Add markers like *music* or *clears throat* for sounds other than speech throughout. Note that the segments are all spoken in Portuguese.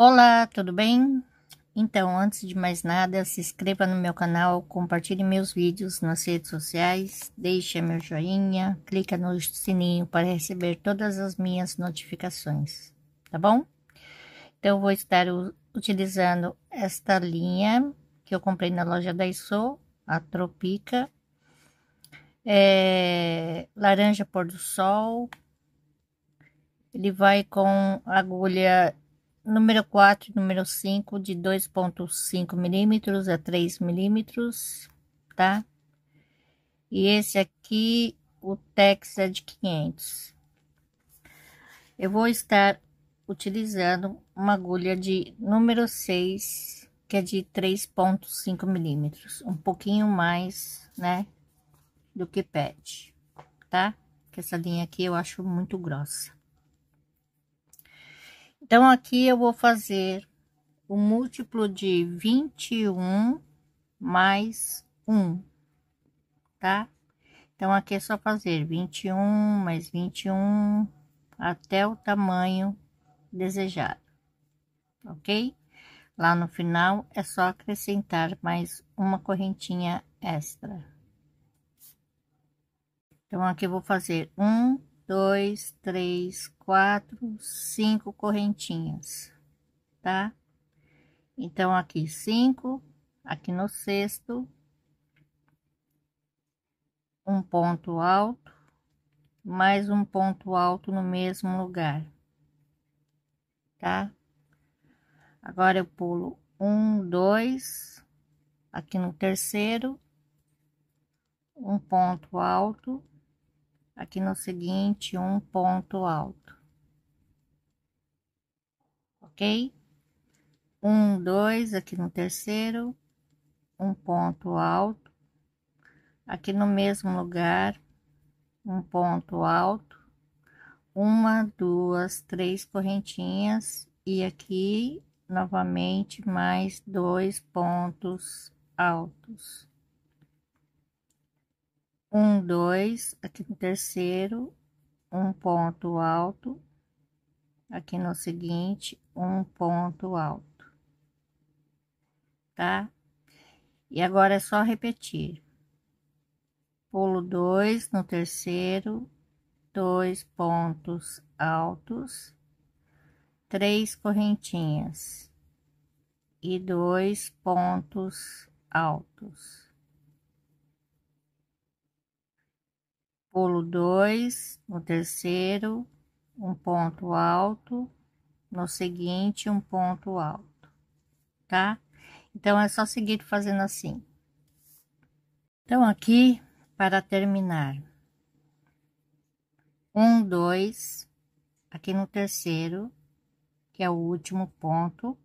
Olá, tudo bem? Então, antes de mais nada, se inscreva no meu canal, compartilhe meus vídeos nas redes sociais, deixe meu joinha, clica no sininho para receber todas as minhas notificações, tá bom? Então, vou estar utilizando esta linha que eu comprei na loja da Iso, a Tropica, é, laranja pôr do sol, ele vai com agulha número 4 e número 5 de 2.5 milímetros a 3 milímetros, tá? E esse aqui, o Tex é de 500. Eu vou estar utilizando uma agulha de número 6, que é de 3.5 milímetros, um pouquinho mais, né, do que pede, tá? Que essa linha aqui eu acho muito grossa. Então, aqui eu vou fazer o múltiplo de 21 mais 1, tá? Então, aqui é só fazer 21 mais 21 até o tamanho desejado, ok? Lá no final é só acrescentar mais uma correntinha extra. Então, aqui eu vou fazer um dois, três, quatro, cinco correntinhas, tá? Então, aqui cinco, aqui no sexto, um ponto alto, mais um ponto alto no mesmo lugar, tá? Agora eu pulo um, dois, aqui no terceiro, um ponto alto, aqui no seguinte um ponto alto ok um dois aqui no terceiro um ponto alto aqui no mesmo lugar um ponto alto uma duas três correntinhas e aqui novamente mais dois pontos altos um, dois, aqui no terceiro, um ponto alto, aqui no seguinte, um ponto alto, tá? E agora é só repetir. Pulo dois no terceiro, dois pontos altos, três correntinhas e dois pontos altos. pulo dois, no terceiro, um ponto alto, no seguinte, um ponto alto, tá? Então, é só seguir fazendo assim. Então, aqui, para terminar, um, dois, aqui no terceiro, que é o último ponto,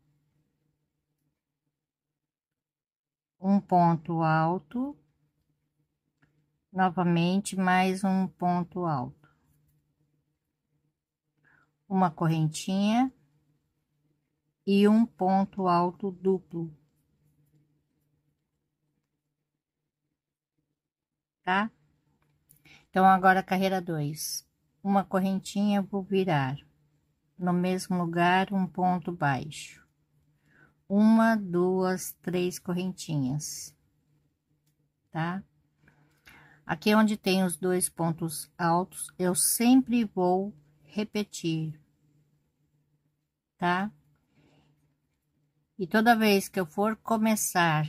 um ponto alto, Novamente, mais um ponto alto. Uma correntinha e um ponto alto duplo. Tá? Então, agora carreira dois, Uma correntinha, vou virar. No mesmo lugar, um ponto baixo. Uma, duas, três correntinhas. Tá? Aqui é onde tem os dois pontos altos, eu sempre vou repetir, tá? E toda vez que eu for começar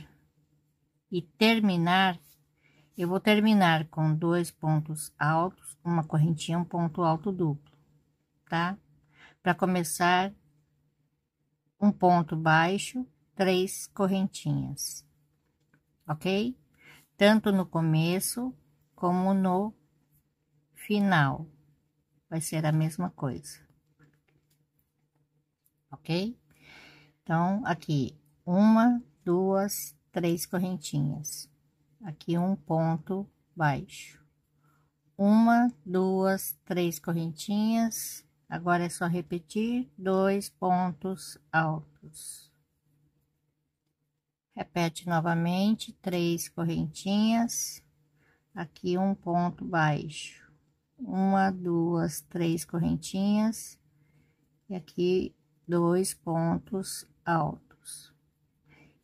e terminar, eu vou terminar com dois pontos altos, uma correntinha, um ponto alto duplo, tá? Para começar, um ponto baixo, três correntinhas, ok? Tanto no começo como no final. Vai ser a mesma coisa. Ok? Então, aqui, uma, duas, três correntinhas. Aqui, um ponto baixo. Uma, duas, três correntinhas. Agora é só repetir dois pontos altos. Repete novamente, três correntinhas aqui um ponto baixo, uma, duas, três correntinhas, e aqui dois pontos altos.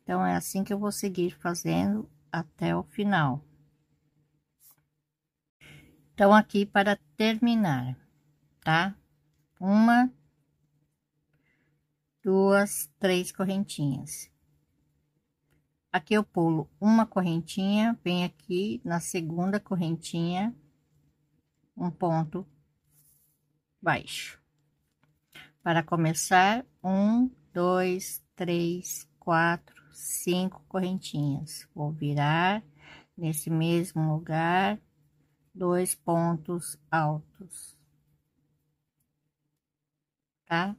Então, é assim que eu vou seguir fazendo até o final. Então, aqui para terminar, tá? Uma, duas, três correntinhas. Aqui eu pulo uma correntinha, vem aqui na segunda correntinha, um ponto baixo. Para começar, um, dois, três, quatro, cinco correntinhas. Vou virar nesse mesmo lugar, dois pontos altos. Tá?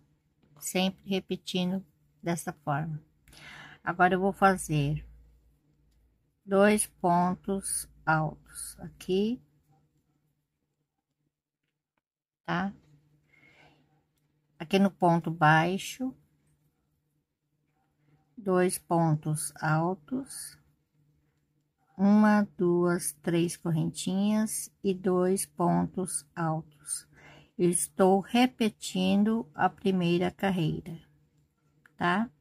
Sempre repetindo dessa forma. Agora eu vou fazer dois pontos altos aqui, tá? Aqui no ponto baixo, dois pontos altos, uma, duas, três correntinhas e dois pontos altos. Eu estou repetindo a primeira carreira, tá?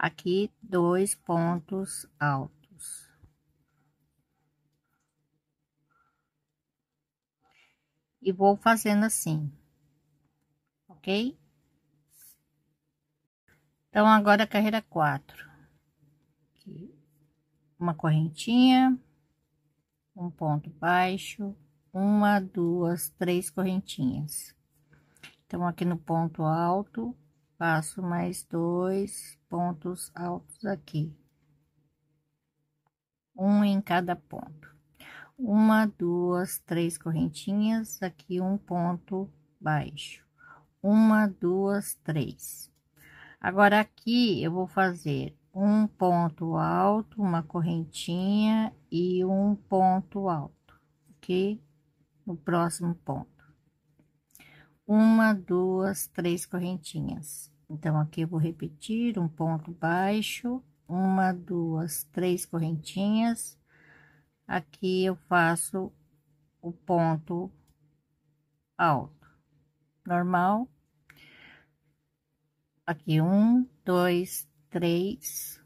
aqui dois pontos altos. E vou fazendo assim, ok? Então, agora carreira quatro. Aqui, uma correntinha, um ponto baixo, uma, duas, três correntinhas. Então, aqui no ponto alto, Faço mais dois pontos altos aqui. Um em cada ponto. Uma, duas, três correntinhas, aqui um ponto baixo. Uma, duas, três. Agora, aqui eu vou fazer um ponto alto, uma correntinha e um ponto alto, ok? No próximo ponto uma, duas, três correntinhas. Então, aqui eu vou repetir um ponto baixo, uma, duas, três correntinhas. Aqui eu faço o ponto alto, normal. Aqui, um, dois, três,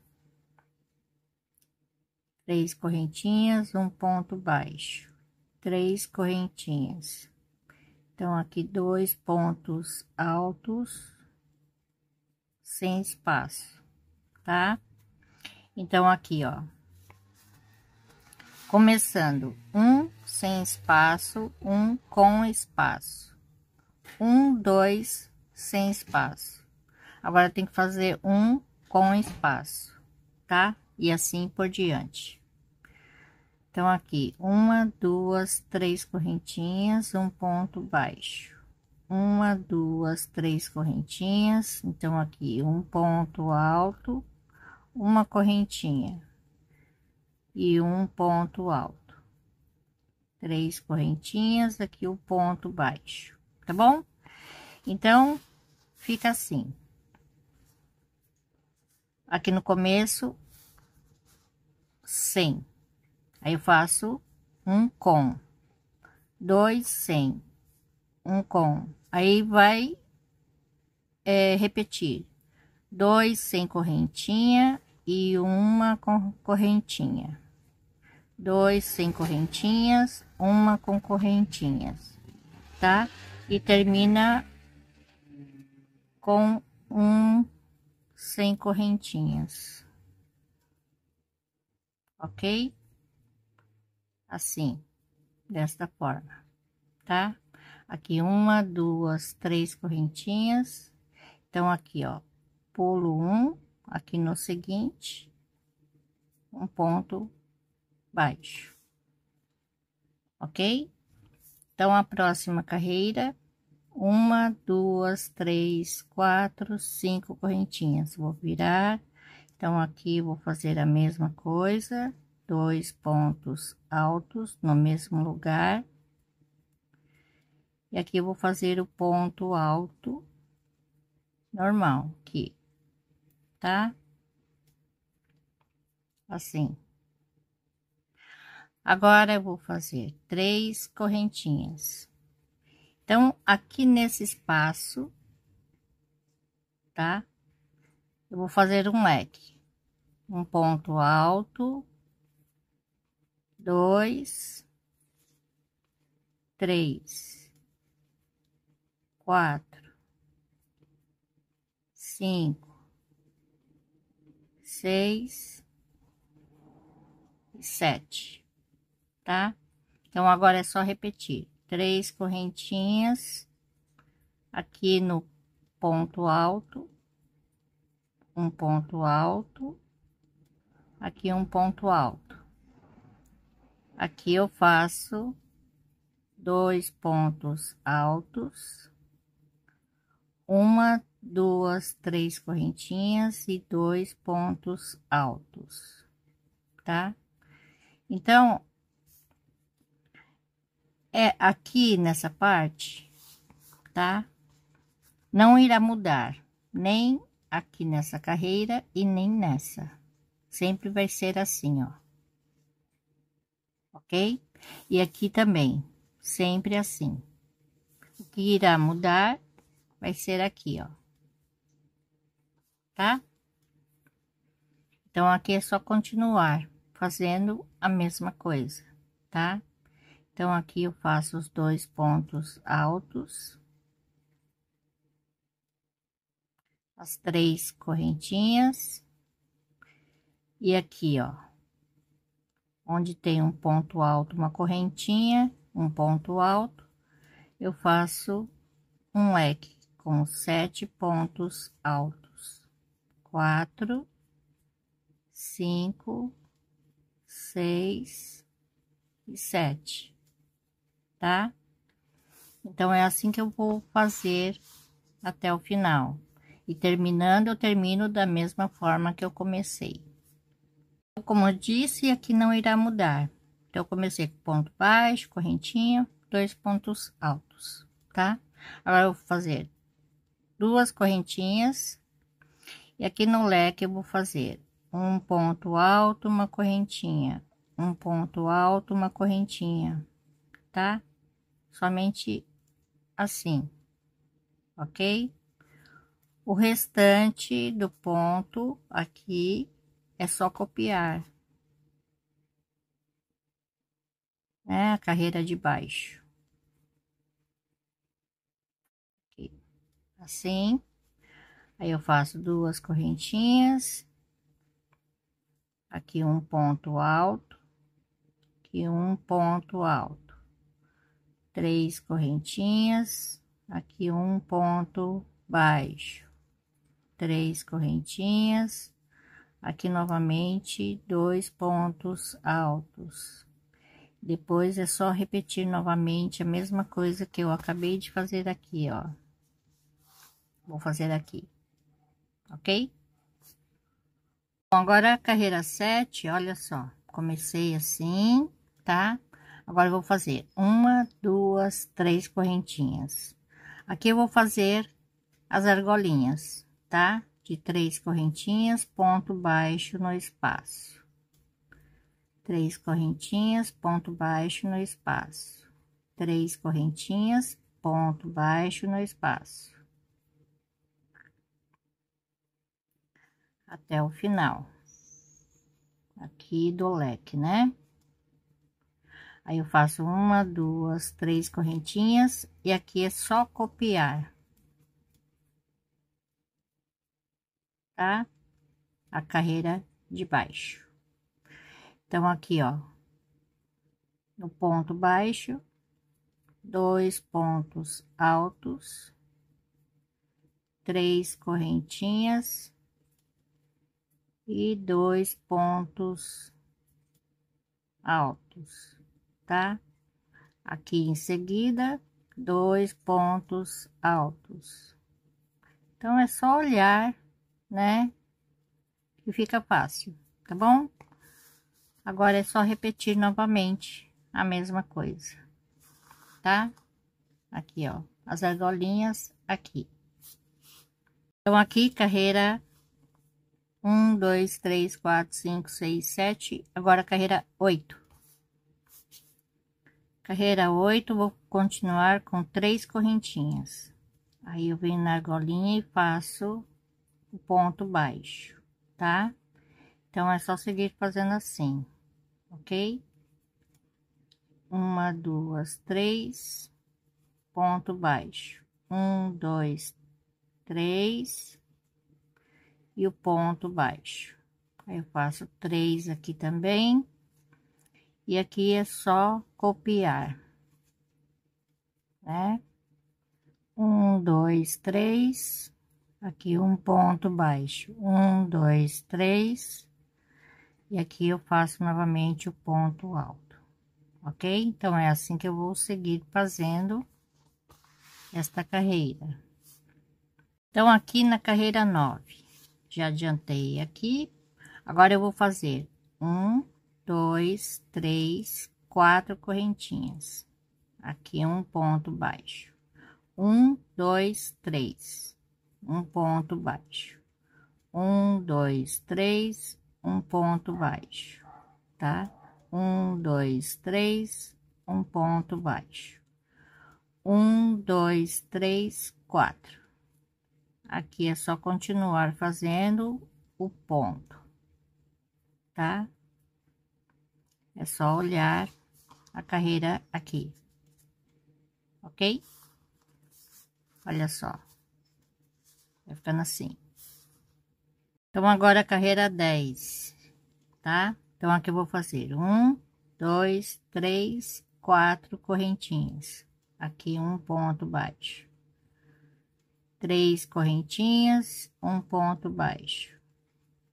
três correntinhas, um ponto baixo, três correntinhas então, aqui dois pontos altos sem espaço, tá? Então, aqui, ó. Começando um sem espaço, um com espaço. Um, dois, sem espaço. Agora, tem que fazer um com espaço, tá? E assim por diante. Então, aqui, uma, duas, três correntinhas, um ponto baixo. Uma, duas, três correntinhas. Então, aqui, um ponto alto, uma correntinha. E um ponto alto. Três correntinhas, aqui o um ponto baixo, tá bom? Então, fica assim. Aqui no começo, 100. Aí eu faço um com, dois sem, um com. Aí vai é, repetir dois sem correntinha e uma com correntinha. Dois sem correntinhas, uma com correntinhas, tá? E termina com um sem correntinhas, ok? assim, desta forma, tá? Aqui uma, duas, três correntinhas. Então, aqui, ó, pulo um, aqui no seguinte, um ponto baixo, ok? Então, a próxima carreira, uma, duas, três, quatro, cinco correntinhas. Vou virar, então, aqui vou fazer a mesma coisa dois pontos altos no mesmo lugar. E aqui eu vou fazer o ponto alto normal aqui, tá? Assim. Agora, eu vou fazer três correntinhas. Então, aqui nesse espaço, tá? Eu vou fazer um leque. Um ponto alto, dois, três, quatro, cinco, seis e sete, tá? Então, agora é só repetir: três correntinhas aqui no ponto alto, um ponto alto, aqui um ponto alto Aqui eu faço dois pontos altos, uma, duas, três correntinhas e dois pontos altos, tá? Então, é aqui nessa parte, tá? Não irá mudar, nem aqui nessa carreira e nem nessa. Sempre vai ser assim, ó ok? E aqui também, sempre assim. O que irá mudar vai ser aqui, ó. Tá? Então, aqui é só continuar fazendo a mesma coisa, tá? Então, aqui eu faço os dois pontos altos. As três correntinhas. E aqui, ó onde tem um ponto alto, uma correntinha, um ponto alto, eu faço um leque com sete pontos altos. Quatro, cinco, seis e sete, tá? Então, é assim que eu vou fazer até o final. E terminando, eu termino da mesma forma que eu comecei como eu disse, aqui não irá mudar. Então, eu comecei com ponto baixo, correntinha, dois pontos altos, tá? Agora, eu vou fazer duas correntinhas. E aqui no leque, eu vou fazer um ponto alto, uma correntinha, um ponto alto, uma correntinha, tá? Somente assim, ok? O restante do ponto aqui, é só copiar. É a carreira de baixo. Assim. Aí eu faço duas correntinhas. Aqui um ponto alto. Aqui um ponto alto. Três correntinhas. Aqui um ponto baixo. Três correntinhas Aqui novamente, dois pontos altos. Depois é só repetir novamente a mesma coisa que eu acabei de fazer aqui, ó. Vou fazer aqui, ok? Bom, agora a carreira 7, olha só. Comecei assim, tá? Agora vou fazer uma, duas, três correntinhas. Aqui eu vou fazer as argolinhas, tá? de três correntinhas, ponto baixo no espaço. Três correntinhas, ponto baixo no espaço. Três correntinhas, ponto baixo no espaço. Até o final. Aqui do leque, né? Aí, eu faço uma, duas, três correntinhas, e aqui é só copiar tá? A carreira de baixo. Então, aqui, ó, no ponto baixo, dois pontos altos, três correntinhas e dois pontos altos, tá? Aqui em seguida, dois pontos altos. Então, é só olhar né? E fica fácil, tá bom? Agora é só repetir novamente a mesma coisa, tá? Aqui, ó, as argolinhas aqui. Então, aqui, carreira 1, 2, 3, 4, 5, 6, 7. Agora, carreira 8. Carreira 8, vou continuar com três correntinhas. Aí, eu venho na argolinha e faço o ponto baixo, tá? Então, é só seguir fazendo assim, ok? Uma, duas, três, ponto baixo. Um, dois, três, e o ponto baixo. Aí, eu faço três aqui também. E aqui é só copiar, né? Um, dois, três Aqui um ponto baixo, um, dois, três, e aqui eu faço novamente o ponto alto, ok? Então, é assim que eu vou seguir fazendo esta carreira. Então, aqui na carreira nove, já adiantei aqui, agora eu vou fazer um, dois, três, quatro correntinhas. Aqui é um ponto baixo. Um, dois, três um ponto baixo. Um, dois, três, um ponto baixo, tá? Um, dois, três, um ponto baixo. Um, dois, três, quatro. Aqui é só continuar fazendo o ponto, tá? É só olhar a carreira aqui, ok? Olha só. Vai tá ficando assim. Então, agora a carreira 10, tá? Então, aqui eu vou fazer um, dois, três, quatro correntinhas. Aqui, um ponto baixo. Três correntinhas, um ponto baixo.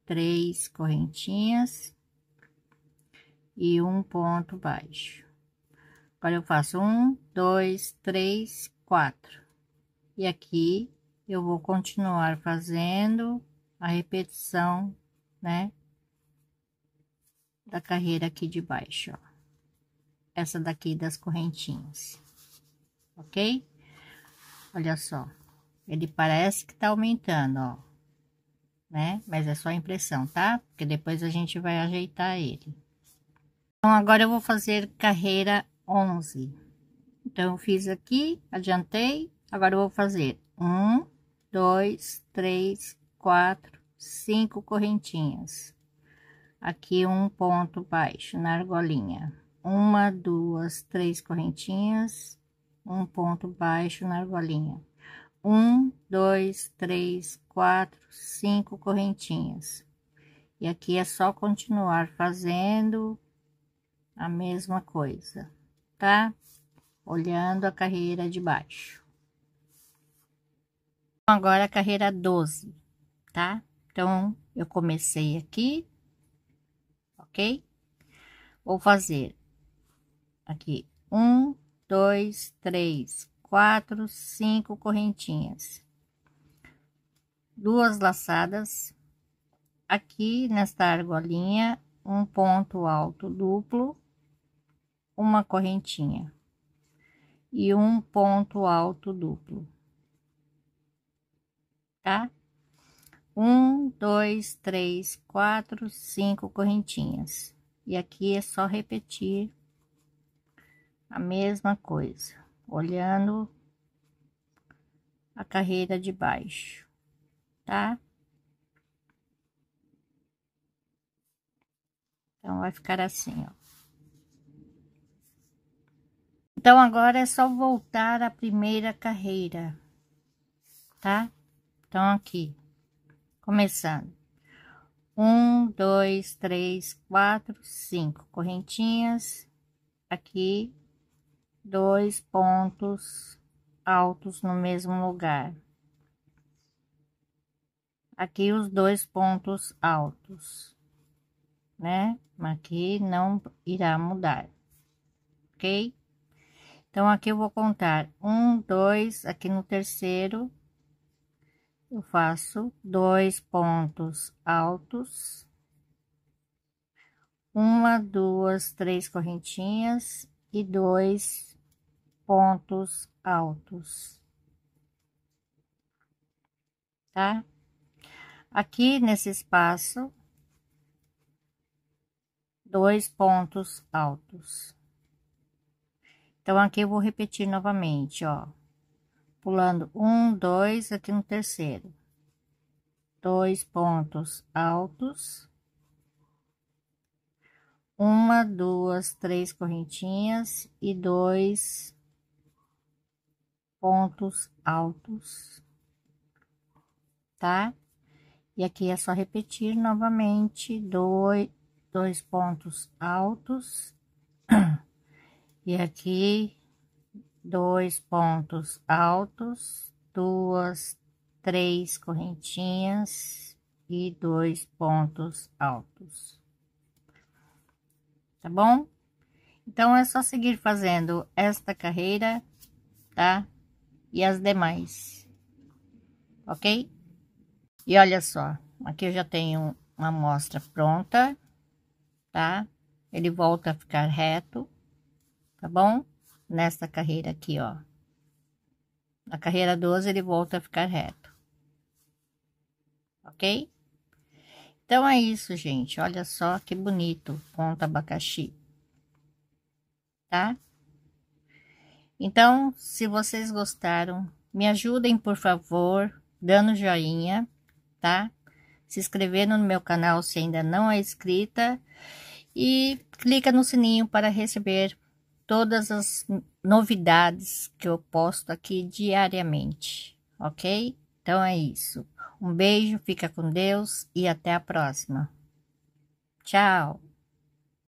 Três correntinhas e um ponto baixo. Agora, eu faço um, dois, três, quatro. E aqui, eu vou continuar fazendo a repetição, né? Da carreira aqui de baixo, ó. Essa daqui das correntinhas, ok? Olha só, ele parece que tá aumentando, ó, né? Mas é só impressão, tá? Porque depois a gente vai ajeitar ele. Então, agora eu vou fazer carreira 11. Então, eu fiz aqui, adiantei, agora eu vou fazer um, dois, três, quatro, cinco correntinhas. Aqui um ponto baixo na argolinha. Uma, duas, três correntinhas, um ponto baixo na argolinha. Um, dois, três, quatro, cinco correntinhas. E aqui é só continuar fazendo a mesma coisa, tá? Olhando a carreira de baixo agora a carreira 12, tá? Então, eu comecei aqui, ok? Vou fazer aqui um, dois, três, quatro, cinco correntinhas, duas laçadas aqui nesta argolinha, um ponto alto duplo, uma correntinha e um ponto alto duplo tá? Um, dois, três, quatro, cinco correntinhas. E aqui é só repetir a mesma coisa, olhando a carreira de baixo, tá? Então, vai ficar assim, ó. Então, agora é só voltar à primeira carreira, tá? Então, aqui, começando. Um, dois, três, quatro, cinco correntinhas. Aqui, dois pontos altos no mesmo lugar. Aqui, os dois pontos altos, né? Aqui não irá mudar, ok? Então, aqui eu vou contar um, dois, aqui no terceiro, eu faço dois pontos altos, uma, duas, três correntinhas e dois pontos altos, tá? Aqui nesse espaço, dois pontos altos. Então, aqui eu vou repetir novamente, ó pulando um, dois, aqui um terceiro, dois pontos altos, uma, duas, três correntinhas e dois pontos altos, tá? E aqui é só repetir novamente, dois, dois pontos altos, *clears throat* e aqui dois pontos altos, duas, três correntinhas e dois pontos altos. Tá bom? Então, é só seguir fazendo esta carreira, tá? E as demais, ok? E olha só, aqui eu já tenho uma amostra pronta, tá? Ele volta a ficar reto, tá bom? nesta carreira aqui, ó. Na carreira 12, ele volta a ficar reto. Ok? Então, é isso, gente. Olha só que bonito ponta abacaxi. Tá? Então, se vocês gostaram, me ajudem, por favor, dando joinha, tá? Se inscrevendo no meu canal se ainda não é inscrita e clica no sininho para receber todas as novidades que eu posto aqui diariamente, ok? Então é isso. Um beijo, fica com Deus e até a próxima. Tchau!